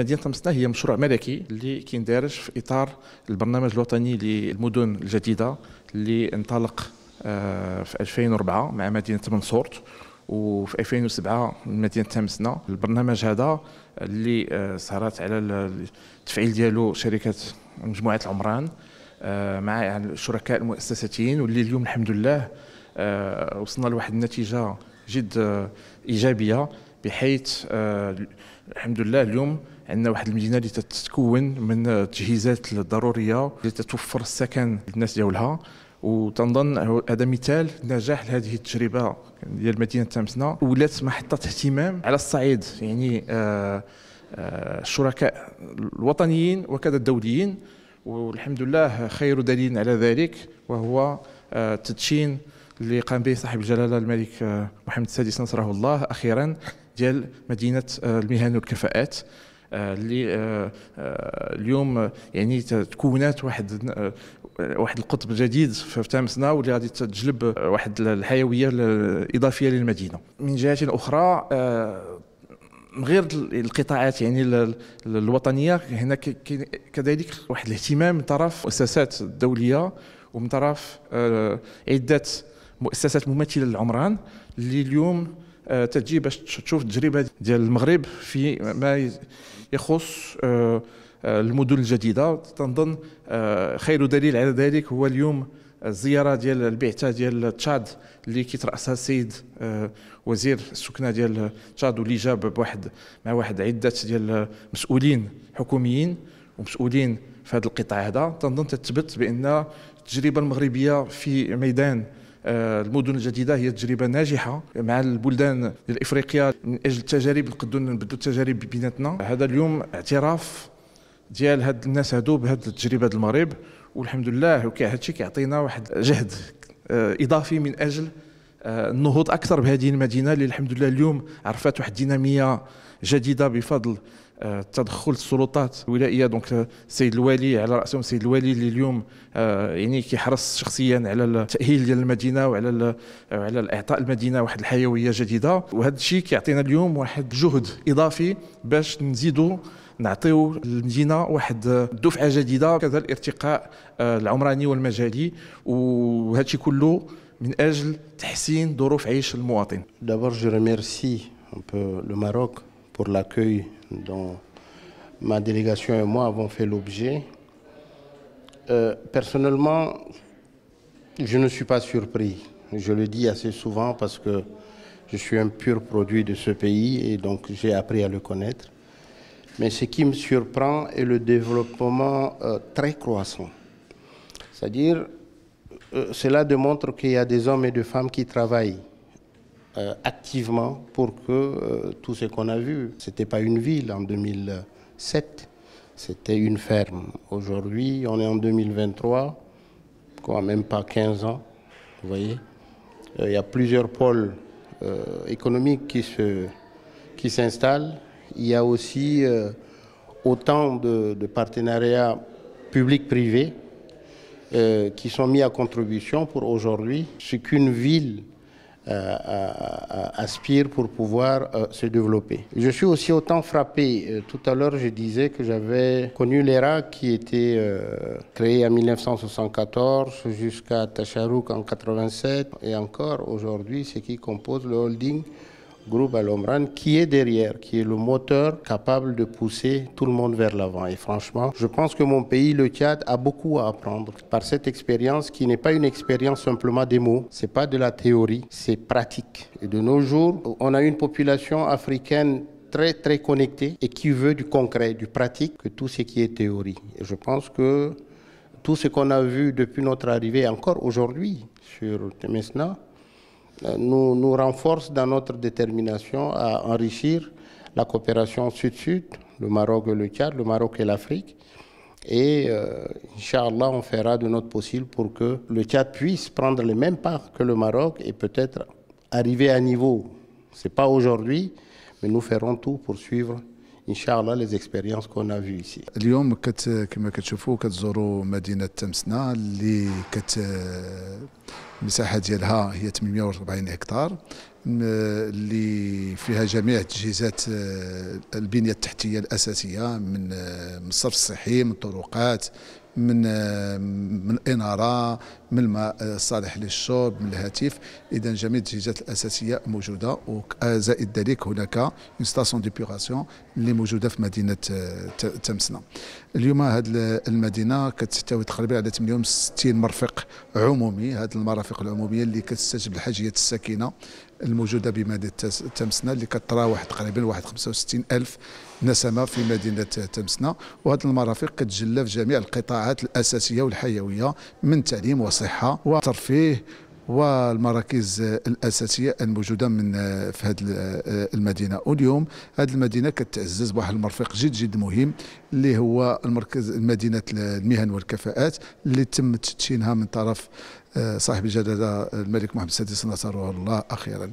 مدينه مصنع هي مشروع ملكي اللي كيندارج في اطار البرنامج الوطني للمدن الجديده اللي انطلق آه، في 2004 مع مدينه منصورت وفي 2007 مدينه تمسنا البرنامج هذا اللي آه، سهرات على التفعيل ديالو شركه مجموعه العمران آه، مع الشركاء المؤسساتيين واللي اليوم الحمد لله وصلنا لواحد النتيجه جد ايجابيه بحيث الحمد لله اليوم عندنا واحد المدينه اللي تتكون من التجهيزات الضروريه اللي تتوفر السكن للناس ديالها وتنظن هذا مثال نجاح لهذه التجربه ديال مدينه تامسنا ولات محطه اهتمام على الصعيد يعني آه، آه، الشركاء الوطنيين وكذا الدوليين والحمد لله خير دليل على ذلك وهو التدشين آه، تدشين اللي قام به صاحب الجلاله الملك محمد السادس نصره الله اخيرا ديال مدينه المهن والكفاءات اللي آه، آه، آه، اليوم يعني تكونات واحد واحد القطب جديد في تامسنا واللي غادي تجلب واحد الحيويه الاضافيه للمدينه من جهه اخرى من غير القطاعات يعني الوطنيه هنا كذلك واحد الاهتمام من طرف المؤسسات الدوليه ومن طرف عده مؤسسات مماثله للعمران اللي اليوم تجي باش تشوف التجربه ديال المغرب في ما يخص آه، المدن الجديده تنظن آه، خير دليل على ذلك هو اليوم الزياره ديال البعثه ديال تشاد اللي كيتراسها السيد آه، وزير السكنه ديال تشاد واللي جاب بواحد مع واحد عده ديال مسؤولين حكوميين ومسؤولين في هذا القطاع هذا تنظن تثبت بان التجربه المغربيه في ميدان آه، المدن الجديده هي تجربه ناجحه مع البلدان الافريقيه من اجل التجارب نقدروا نبدلوا التجارب بيناتنا هذا اليوم اعتراف ديال هاد الناس هادو بهاد التجربه ديال المغرب والحمد لله هادشي كيعطينا واحد جهد آه، اضافي من اجل آه، النهوض اكثر بهذه المدينه اللي الحمد لله اليوم عرفت واحد الديناميه جديده بفضل تدخل السلطات الولائيه دونك آه، السيد الوالي على راسهم السيد الوالي اللي اليوم آه، يعني كيحرص شخصيا على التاهيل ديال المدينه وعلى على اعطاء المدينه واحد الحيويه جديده وهذا الشيء كيعطينا اليوم واحد جهد اضافي باش نزيدوا نعطيو المدينه واحد دفعه جديده كذا الارتقاء آه، العمراني والمجالي وهذا الشيء كله من اجل تحسين ظروف عيش المواطن. دابور جو ريميرسي un بو لو ماروك pour l'accueil dont ma délégation et moi avons fait l'objet. Euh, personnellement, je ne suis pas surpris. Je le dis assez souvent parce que je suis un pur produit de ce pays et donc j'ai appris à le connaître. Mais ce qui me surprend est le développement euh, très croissant. C'est-à-dire, euh, cela démontre qu'il y a des hommes et des femmes qui travaillent euh, activement pour que euh, tout ce qu'on a vu, ce n'était pas une ville en 2007, c'était une ferme. Aujourd'hui, on est en 2023, quand même pas 15 ans, vous voyez. Euh, il y a plusieurs pôles économiques qui, se, qui s'installent. Il y a aussi autant de, de partenariats publics-privés qui sont mis à contribution pour aujourd'hui ce qu'une ville euh, euh, euh, aspirent pour pouvoir se développer. Je suis aussi autant frappé, tout à l'heure je disais que j'avais connu l'ERA qui était créée en 1974 jusqu'à Tacharouk en 87 et encore aujourd'hui ce qui compose le holding groupe Al qui est derrière, qui est le moteur capable de pousser tout le monde vers l'avant. Et franchement, je pense que mon pays, le Tchad, a beaucoup à apprendre par cette expérience qui n'est pas une expérience simplement des mots, c'est pas de la théorie, c'est pratique. Et de nos jours, on a une population africaine très très connectée et qui veut du concret, du pratique, que tout ce qui est théorie. Et je pense que tout ce qu'on a vu depuis notre arrivée encore aujourd'hui sur Temesna, euh, nous, nous renforce dans notre détermination à enrichir la coopération sud-sud, le Maroc et le Tchad, le Maroc et l'Afrique. Et euh, Inch'Allah, on fera de notre possible pour que le Tchad puisse prendre les mêmes parts que le Maroc et peut-être arriver à niveau. Ce n'est pas aujourd'hui, mais nous ferons tout pour suivre ان شاء الله لي زيكسبيريونس كون فيو سي اليوم كت كما كتشوفوا كتزوروا مدينه تمسنا اللي كت المساحه ديالها هي 840 هكتار اللي فيها جميع تجهيزات آه، البنيه التحتيه الاساسيه آه، من الصرف الصحي من الطرقات من آه، من الاناره من الماء الصالح للشرب من الهاتف اذا جميع التجهيزات الاساسيه موجوده وزائد ذلك هناك ستاسيون ديبيغاسيون اللي موجوده في مدينه تمسنا اليوم هذه المدينه كتحتوي تقريبا على 68 مرفق عمومي هذه المرافق العموميه اللي كتستجب الحاجيات الساكنه الموجوده بمدينه تمسنا اللي كتراوح تقريبا واحد 65 الف نسمه في مدينه تمسنا وهذه المرافق كتجلى في جميع القطاعات الاساسيه والحيويه من تعليم وصحه وترفيه والمراكز الاساسيه الموجوده من في هذه المدينه واليوم هذه المدينه كتعزز بواحد المرفق جد جد مهم اللي هو المركز مدينه المهن والكفاءات اللي تم تدشينها من طرف صاحب الجلاله الملك محمد السادس نصره الله اخيرا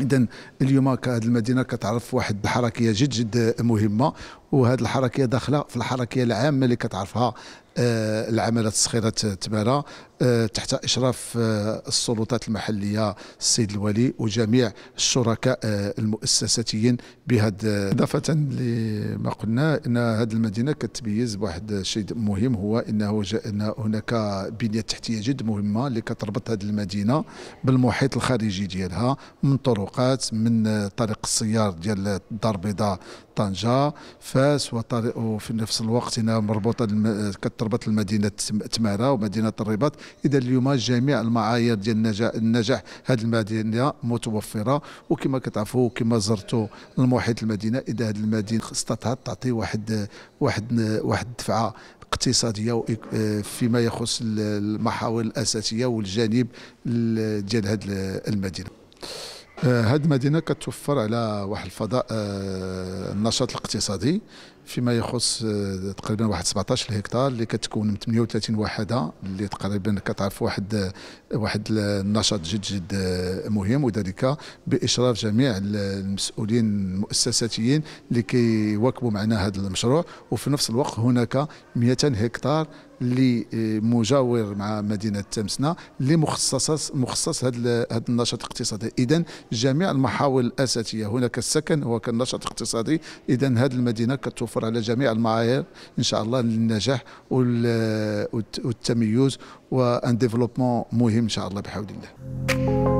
اذا اليوم هذه المدينه كتعرف واحد الحركيه جد جد مهمه وهذه الحركيه داخله في الحركيه العامه اللي كتعرفها آه، العملات الصغيره تبارا آه، تحت اشراف آه، السلطات المحليه السيد الولي وجميع الشركاء المؤسساتيين بهذا اضافه لما قلنا ان هذه المدينه كتميز بواحد الشيء مهم هو انه ان هناك بنيه تحتيه جد مهمه اللي كتربط هذه المدينه بالمحيط الخارجي ديالها من طرقات من طريق السيار ديال الدار البيضاء طنجه ف فاس وفي نفس الوقت هنا مربوطه كتربط المدينه تماره ومدينه الرباط اذا اليوم جميع المعايير ديال النجاح النجاح هذه المدينه متوفره وكما كتعرفوا كما زرتوا المحيط المدينه اذا هذه المدينه استطاعت تعطي واحد واحد واحد دفعه اقتصاديه آه، فيما يخص المحاور الاساسيه والجانب ديال هذه المدينه هاد المدينة كتوفر على واحد الفضاء آه، النشاط الاقتصادي فيما يخص آه، تقريبا واحد 17 هكتار اللي كتكون من 38 وحده اللي تقريبا كتعرف واحد آه، واحد النشاط جد جد مهم وذلك باشراف جميع المسؤولين المؤسساتيين اللي كيواكبوا معنا هذا المشروع وفي نفس الوقت هناك 200 هكتار اللي مجاور مع مدينه تمسنا اللي مخصص مخصص هذا هذا النشاط الاقتصادي اذا جميع المحاور الاساسيه هناك السكن هناك النشاط الاقتصادي اذا هذه المدينه كتوفر على جميع المعايير ان شاء الله للنجاح والتميز وان ديفلوبمون مهم ان شاء الله بحول الله